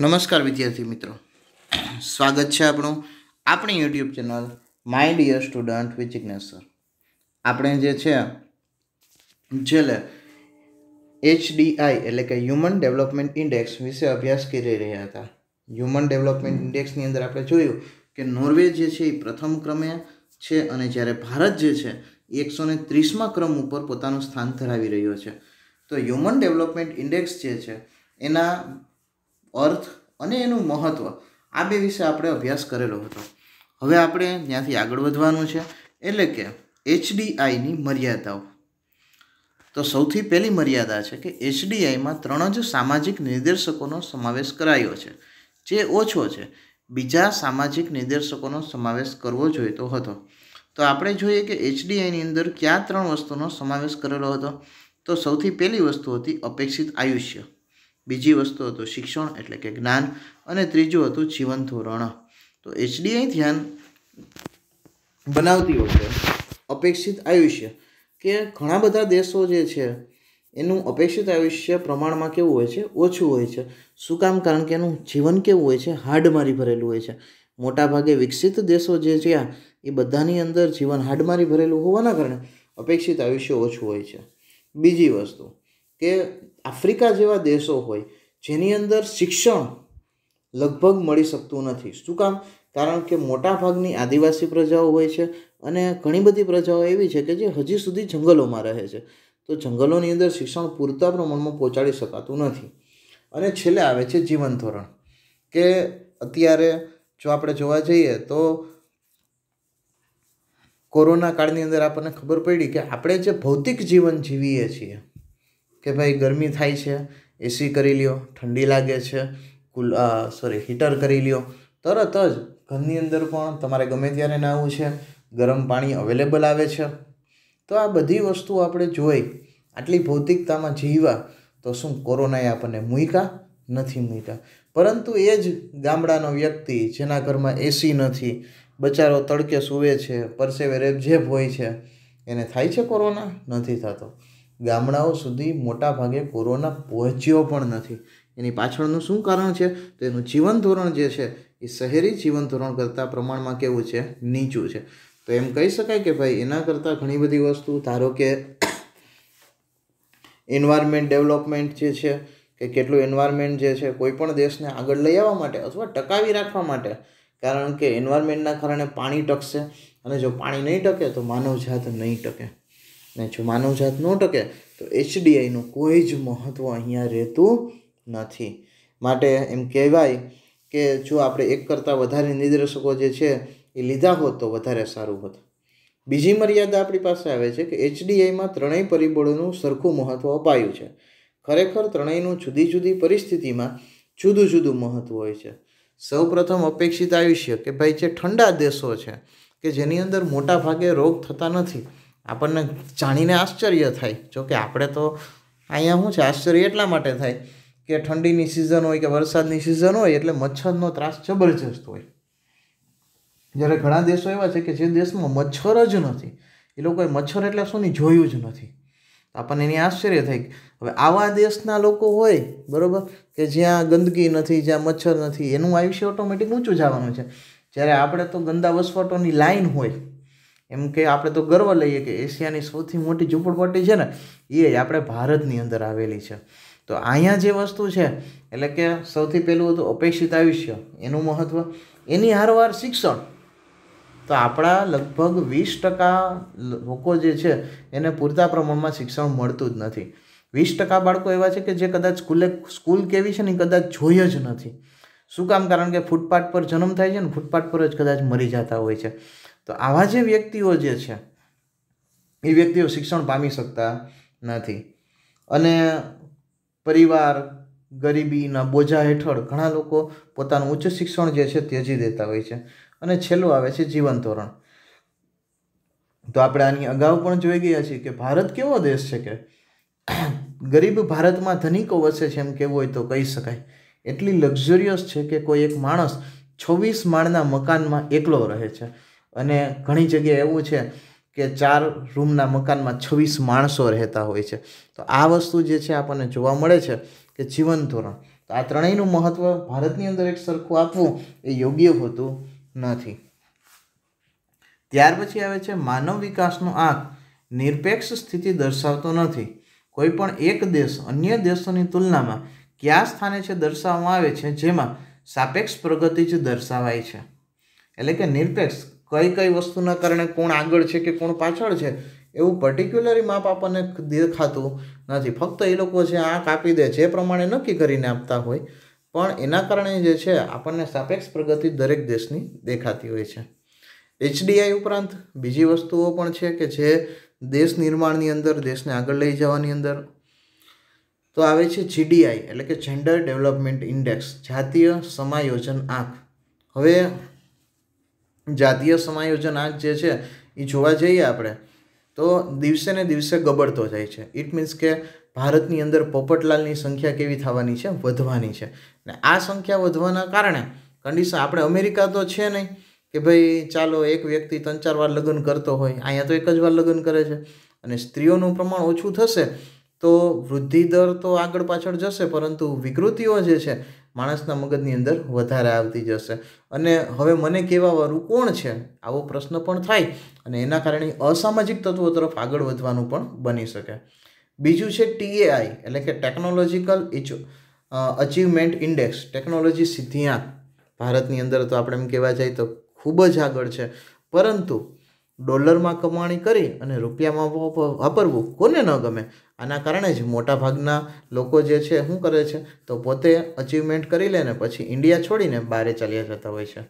નમસ્કાર વિદ્યાર્થી મિત્રો સ્વાગત છે આપણું આપણી YouTube channel my dear student with sir આપણે જે છે છેલ્લે એચડીઆઈ એટલે કે હ્યુમન ડેવલપમેન્ટ ઇન્ડેક્સ વિશે અભ્યાસ કરી રહ્યા હતા હ્યુમન ડેવલપમેન્ટ ઇન્ડેક્સની અંદર આપણે જોયું કે નોર્વે જે છે એ પ્રથમ ક્રમે છે અને જ્યારે ભારત જે છે એકસો ને ત્રીસમાં ક્રમ ઉપર પોતાનું સ્થાન ધરાવી રહ્યો છે તો હ્યુમન ડેવલપમેન્ટ ઇન્ડેક્સ જે છે એના અર્થ અને એનું મહત્ત્વ આ બે વિશે આપણે અભ્યાસ કરેલો હતો હવે આપણે ત્યાંથી આગળ વધવાનું છે એટલે કે એચડીઆઈની મર્યાદાઓ તો સૌથી પહેલી મર્યાદા છે કે એચડીઆઈમાં ત્રણ જ સામાજિક નિર્દેશકોનો સમાવેશ કરાયો છે જે ઓછો છે બીજા સામાજિક નિર્દેશકોનો સમાવેશ કરવો જોઈતો હતો તો આપણે જોઈએ કે એચડીઆઈની અંદર કયા ત્રણ વસ્તુનો સમાવેશ કરેલો હતો તો સૌથી પહેલી વસ્તુ હતી અપેક્ષિત આયુષ્ય બીજી વસ્તુ હતું શિક્ષણ એટલે કે જ્ઞાન અને ત્રીજું હતું જીવન ધોરણ તો એચડીઆઈ ધ્યાન બનાવતી વખતે અપેક્ષિત આયુષ્ય કે ઘણા બધા દેશો જે છે એનું અપેક્ષિત આયુષ્ય પ્રમાણમાં કેવું હોય છે ઓછું હોય છે શું કામ કારણ કે એનું જીવન કેવું હોય છે હાડમારી ભરેલું હોય છે મોટાભાગે વિકસિત દેશો જે છે એ બધાની અંદર જીવન હાડમારી ભરેલું હોવાના કારણે અપેક્ષિત આયુષ્ય ઓછું હોય છે બીજી વસ્તુ કે આફ્રિકા જેવા દેશો હોય જેની અંદર શિક્ષણ લગભગ મળી શકતું નથી શું કામ કારણ કે મોટાભાગની આદિવાસી પ્રજાઓ હોય છે અને ઘણી બધી પ્રજાઓ એવી છે કે જે હજી સુધી જંગલોમાં રહે છે તો જંગલોની અંદર શિક્ષણ પૂરતા પ્રમાણમાં પહોંચાડી શકાતું નથી અને છેલ્લે આવે છે જીવન ધોરણ કે અત્યારે જો આપણે જોવા જઈએ તો કોરોના કાળની અંદર આપણને ખબર પડી કે આપણે જે ભૌતિક જીવન જીવીએ છીએ કે ભાઈ ગરમી થાય છે એસી કરી લ્યો ઠંડી લાગે છે કુલ સોરી હીટર કરી લ્યો તરત જ ઘરની અંદર પણ તમારે ગમે ત્યારે નાહવું છે ગરમ પાણી અવેલેબલ આવે છે તો આ બધી વસ્તુ આપણે જોઈ આટલી ભૌતિકતામાં જીવવા તો શું કોરોનાએ આપણને મૂક્યા નથી મૂક્યા પરંતુ એ જ ગામડાનો વ્યક્તિ જેના ઘરમાં એસી નથી બચારો તડકે સૂવે છે પરસેવે રેબઝેબ હોય છે એને થાય છે કોરોના નથી થતો ગામડાઓ સુધી મોટાભાગે કોરોના પહોંચ્યો પણ નથી એની પાછળનું શું કારણ છે તો એનું જીવન ધોરણ જે છે એ શહેરી જીવન ધોરણ કરતાં પ્રમાણમાં કેવું છે નીચું છે તો એમ કહી શકાય કે ભાઈ એના કરતાં ઘણી બધી વસ્તુ ધારો કે એન્વાયરમેન્ટ ડેવલપમેન્ટ જે છે કે કેટલું એન્વાયરમેન્ટ જે છે કોઈ પણ દેશને આગળ લઈ આવવા માટે અથવા ટકાવી રાખવા માટે કારણ કે એન્વાયરમેન્ટના કારણે પાણી ટકશે અને જો પાણી નહીં ટકે તો માનવજાત નહીં ટકે ને જો માનવજાત જાત ન ટકે તો એચડીઆઈનું કોઈ જ મહત્ત્વ અહીંયા રહેતું નથી માટે એમ કહેવાય કે જો આપણે એક કરતાં વધારે નિર્દેશકો જે છે એ લીધા હોત તો વધારે સારું હોત બીજી મર્યાદા આપણી પાસે આવે છે કે એચડીઆઈમાં ત્રણેય પરિબળોનું સરખું મહત્ત્વ અપાયું છે ખરેખર ત્રણેયનું જુદી જુદી પરિસ્થિતિમાં જુદું જુદું મહત્ત્વ હોય છે સૌપ્રથમ અપેક્ષિત આયુષ્ય કે ભાઈ જે ઠંડા દેશો છે કે જેની અંદર મોટા ભાગે રોગ થતા નથી આપણને જાણીને આશ્ચર્ય થાય જોકે આપણે તો અહીંયા શું છે આશ્ચર્ય એટલા માટે થાય કે ઠંડીની સિઝન હોય કે વરસાદની સિઝન હોય એટલે મચ્છરનો ત્રાસ જબરજસ્ત હોય જ્યારે ઘણા દેશો એવા છે કે જે દેશમાં મચ્છર જ નથી એ લોકોએ મચ્છર એટલે શું જોયું જ નથી આપણને એની આશ્ચર્ય થાય હવે આવા દેશના લોકો હોય બરાબર કે જ્યાં ગંદકી નથી જ્યાં મચ્છર નથી એનું આયુષ્ય ઓટોમેટિક ઊંચું જવાનું છે જ્યારે આપણે તો ગંદા વસવાટોની લાઈન હોય એમ કે આપણે તો ગર્વ લઈએ કે એશિયાની સૌથી મોટી ઝૂંપડપટ્ટી છે ને એ આપણે ભારતની અંદર આવેલી છે તો અહીંયા જે વસ્તુ છે એટલે કે સૌથી પહેલું હતું અપેક્ષિત આયુષ્ય એનું મહત્ત્વ એની હારવાર શિક્ષણ તો આપણા લગભગ વીસ ટકા લોકો જે છે એને પૂરતા પ્રમાણમાં શિક્ષણ મળતું જ નથી વીસ ટકા બાળકો એવા છે કે જે કદાચ સ્કૂલે સ્કૂલ કેવી છે ને કદાચ જોઈ જ નથી શું કામ કારણ કે ફૂટપાથ પર જન્મ થાય છે ને ફૂટપાથ પર જ કદાચ મરી જતા હોય છે તો આવા જે વ્યક્તિઓ જે છે એ વ્યક્તિઓ શિક્ષણ પામી શકતા નથી અને પરિવાર ગરીબીના બોજા હેઠળ ઘણા લોકો પોતાનું ઉચ્ચ શિક્ષણ જે છે ત્યજી દેતા હોય છે અને છેલ્લું આવે છે જીવન ધોરણ તો આપણે આની અગાઉ પણ જોઈ ગયા છીએ કે ભારત કેવો દેશ છે કે ગરીબ ભારતમાં ધનિકો વસે છે એમ કહેવું હોય તો કહી શકાય એટલી લક્ઝુરિયસ છે કે કોઈ એક માણસ છવ્વીસ માળના મકાનમાં એકલો રહે છે અને ઘણી જગ્યાએ એવું છે કે ચાર રૂમના મકાનમાં છવ્વીસ માણસો રહેતા હોય છે તો આ વસ્તુ જે છે આપણને જોવા મળે છે કે જીવન ધોરણ તો આ ત્રણેયનું મહત્ત્વ ભારતની અંદર એક સરખું આપવું એ યોગ્ય હોતું નથી ત્યાર પછી આવે છે માનવ વિકાસનો આંક નિરપેક્ષ સ્થિતિ દર્શાવતો નથી કોઈ પણ એક દેશ અન્ય દેશોની તુલનામાં કયા સ્થાને છે દર્શાવવામાં આવે છે જેમાં સાપેક્ષ પ્રગતિ જ દર્શાવાય છે એટલે કે નિરપેક્ષ કઈ કઈ વસ્તુના કારણે કોણ આગળ છે કે કોણ પાછળ છે એવું પર્ટિક્યુલરી માપ આપણને દેખાતું નથી ફક્ત એ લોકો જે આંખ આપી દે જે પ્રમાણે નક્કી કરીને આપતા હોય પણ એના કારણે જે છે આપણને સાપેક્ષ પ્રગતિ દરેક દેશની દેખાતી હોય છે એચડીઆઈ ઉપરાંત બીજી વસ્તુઓ પણ છે કે જે દેશ નિર્માણની અંદર દેશને આગળ લઈ જવાની અંદર તો આવે છે જીડીઆઈ એટલે કે જેન્ડર ડેવલપમેન્ટ ઇન્ડેક્સ જાતીય સમાયોજન આંક હવે જાતીય સમાયોજન આજ જે છે એ જોવા જઈએ આપણે તો દિવસે ને દિવસે ગબડતો જાય છે ઇટ મીન્સ કે ભારતની અંદર પોપટલાલની સંખ્યા કેવી થવાની છે વધવાની છે ને આ સંખ્યા વધવાના કારણે કન્ડિશન આપણે અમેરિકા તો છે નહીં કે ભાઈ ચાલો એક વ્યક્તિ ત્રણ ચાર વાર લગ્ન કરતો હોય અહીંયા તો એક જ વાર લગ્ન કરે છે અને સ્ત્રીઓનું પ્રમાણ ઓછું થશે તો વૃદ્ધિ દર તો આગળ પાછળ જશે પરંતુ વિકૃતિઓ જે છે માણસના મગજની અંદર વધારે આવતી જશે અને હવે મને કેવા વારું કોણ છે આવો પ્રશ્ન પણ થાય અને એના કારણે અસામાજિક તત્વો તરફ આગળ વધવાનું પણ બની શકે બીજું છે ટીએઆઈ એટલે કે technological each achievement index technology સિદ્ધિયાંક ભારતની અંદર તો આપણે એમ કહેવા જાય તો ખૂબ જ આગળ છે પરંતુ ડોલરમાં કમાણી કરી અને રૂપિયામાં વાપરવું કોને ન ગમે આના કારણે જ મોટાભાગના લોકો જે છે શું કરે છે તો પોતે અચિવમેન્ટ કરી લે ને પછી ઇન્ડિયા છોડીને બહારે ચાલ્યા જતા હોય છે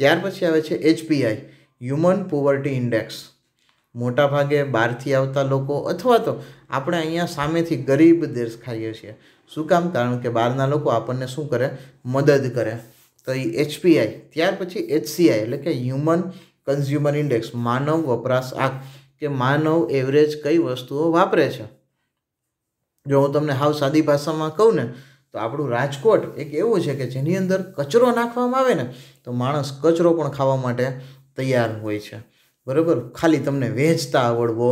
ત્યાર પછી આવે છે એચપીઆઈ હ્યુમન પોવર્ટી ઇન્ડેક્સ મોટાભાગે બહારથી આવતા લોકો અથવા તો આપણે અહીંયા સામેથી ગરીબ દેશ ખાઈએ છીએ શું કામ કારણ કે બહારના લોકો આપણને શું કરે મદદ કરે તો એ એચપીઆઈ ત્યાર પછી એચસીઆઈ એટલે કે હ્યુમન કન્ઝ્યુમર ઇન્ડેક્સ માનવ વપરાશ આંક કે માનવ એવરેજ કઈ વસ્તુઓ વાપરે છે જો હું તમને હાવ સાદી ભાષામાં કહું ને તો આપણું રાજકોટ એક એવું છે કે જેની અંદર કચરો નાખવામાં આવે ને તો માણસ કચરો પણ ખાવા માટે તૈયાર હોય છે બરાબર ખાલી તમને વહેંચતા આવડવો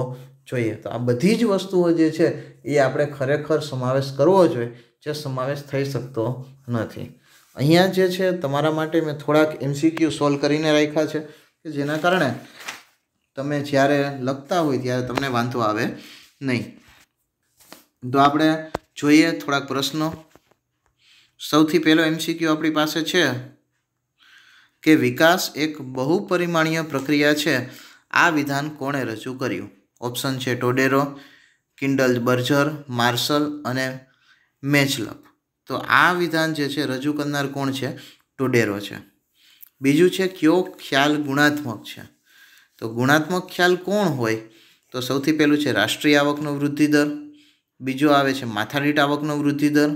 જોઈએ તો આ બધી જ વસ્તુઓ જે છે એ આપણે ખરેખર સમાવેશ કરવો જોઈએ જે સમાવેશ થઈ શકતો નથી અહીંયા જે છે તમારા માટે મેં થોડાક એમસીક્યુ સોલ્વ કરીને રાખ્યા છે કે જેના કારણે તમે જ્યારે લખતા હોય ત્યારે તમને વાંધો આવે નહીં તો આપણે જોઈએ થોડાક પ્રશ્નો સૌથી પહેલો એમસીક્યુ આપણી પાસે છે કે વિકાસ એક બહુ પરિમાણીય પ્રક્રિયા છે આ વિધાન કોણે રજૂ કર્યું ઓપ્શન છે ટોડેરો કિન્ડલ બર્જર માર્શલ અને મેચલપ તો આ વિધાન જે છે રજૂ કરનાર કોણ છે ટોડેરો છે બીજું છે કયો ખ્યાલ ગુણાત્મક છે તો ગુણાત્મક ખ્યાલ કોણ હોય તો સૌથી પહેલું છે રાષ્ટ્રીય આવકનો વૃદ્ધિ દર બીજો આવે છે માથાદીઠ આવકનો વૃદ્ધિ દર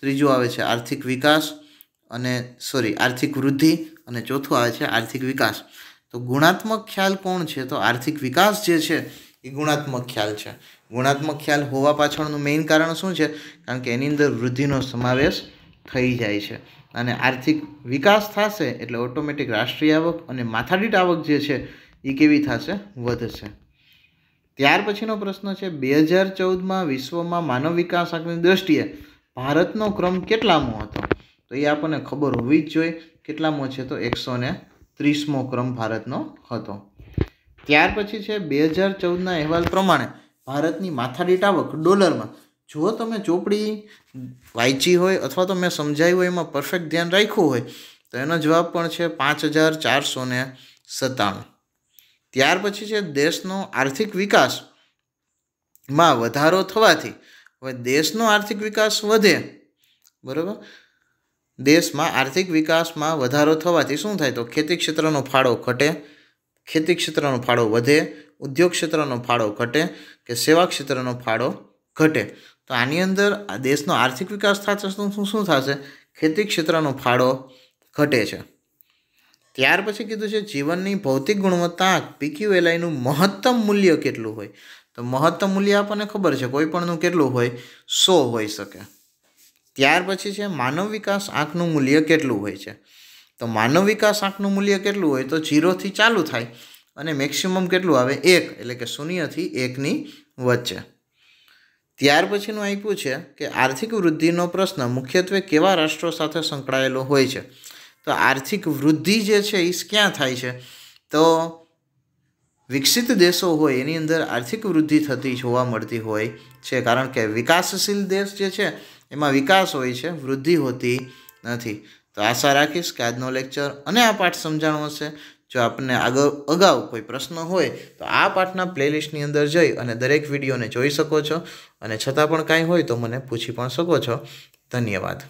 ત્રીજો આવે છે આર્થિક વિકાસ અને સોરી આર્થિક વૃદ્ધિ અને ચોથો આવે છે આર્થિક વિકાસ તો ગુણાત્મક ખ્યાલ કોણ છે તો આર્થિક વિકાસ જે છે એ ગુણાત્મક ખ્યાલ છે ગુણાત્મક ખ્યાલ હોવા પાછળનું મેઇન કારણ શું છે કારણ કે એની અંદર વૃદ્ધિનો સમાવેશ થઈ જાય છે અને આર્થિક વિકાસ થશે એટલે ઓટોમેટિક રાષ્ટ્રીય આવક અને માથાદીઠ આવક જે છે એ કેવી થશે વધશે ત્યાર પછીનો પ્રશ્ન છે બે હજાર ચૌદમાં વિશ્વમાં માનવ વિકાસ આંકની દ્રષ્ટિએ ભારતનો ક્રમ કેટલામો હતો તો એ આપણને ખબર હોવી જ જોઈએ કેટલામો છે તો એકસો ને ત્રીસમો ક્રમ ભારતનો હતો ત્યાર પછી છે બે હજાર ચૌદના અહેવાલ પ્રમાણે ભારતની માથાદીઠ આવક ડોલરમાં જો તમે ચોપડી વાંચી હોય અથવા તો મેં સમજાયું હોય એમાં પરફેક્ટ ધ્યાન રાખ્યું હોય તો એનો જવાબ પણ છે પાંચ હજાર ચારસો ને સત્તાણું ત્યાર પછી છે દેશનો આર્થિક વિકાસમાં વધારો થવાથી હવે દેશનો આર્થિક વિકાસ વધે બરાબર દેશમાં આર્થિક વિકાસમાં વધારો થવાથી શું થાય તો ખેતી ક્ષેત્રનો ફાળો ઘટે ખેતી ક્ષેત્રનો ફાળો વધે ઉદ્યોગ ક્ષેત્રનો ફાળો ઘટે કે સેવા ક્ષેત્રનો ફાળો ઘટે તો આની અંદર દેશનો આર્થિક વિકાસ થશે શું શું થશે ખેતી ક્ષેત્રનો ફાળો ઘટે છે ત્યાર પછી કીધું છે જીવનની ભૌતિક ગુણવત્તા પીક્યુ પીક્યુએલઆઈનું મહત્તમ મૂલ્ય કેટલું હોય તો મહત્તમ મૂલ્ય આપણને ખબર છે કોઈ પણનું કેટલું હોય સો હોઈ શકે ત્યાર પછી છે માનવ વિકાસ આંખનું મૂલ્ય કેટલું હોય છે તો માનવ વિકાસ આંખનું મૂલ્ય કેટલું હોય તો જીરોથી ચાલુ થાય અને મેક્સિમમ કેટલું આવે એક એટલે કે શૂન્યથી એકની વચ્ચે ત્યાર પછીનું આપ્યું છે કે આર્થિક વૃદ્ધિનો પ્રશ્ન મુખ્યત્વે કેવા રાષ્ટ્રો સાથે સંકળાયેલો હોય છે તો આર્થિક વૃદ્ધિ જે છે એ ક્યાં થાય છે તો વિકસિત દેશો હોય એની અંદર આર્થિક વૃદ્ધિ થતી જોવા મળતી હોય છે કારણ કે વિકાસશીલ દેશ જે છે એમાં વિકાસ હોય છે વૃદ્ધિ હોતી નથી તો આશા રાખીશ કે આજનો લેક્ચર અને આ પાઠ સમજાણો હશે જો આપને આગળ અગાઉ કોઈ પ્રશ્ન હોય તો આ પાઠના પ્લેલિસ્ટની અંદર જઈ અને દરેક વિડીયોને જોઈ શકો છો અને છતાં પણ કાંઈ હોય તો મને પૂછી પણ શકો છો ધન્યવાદ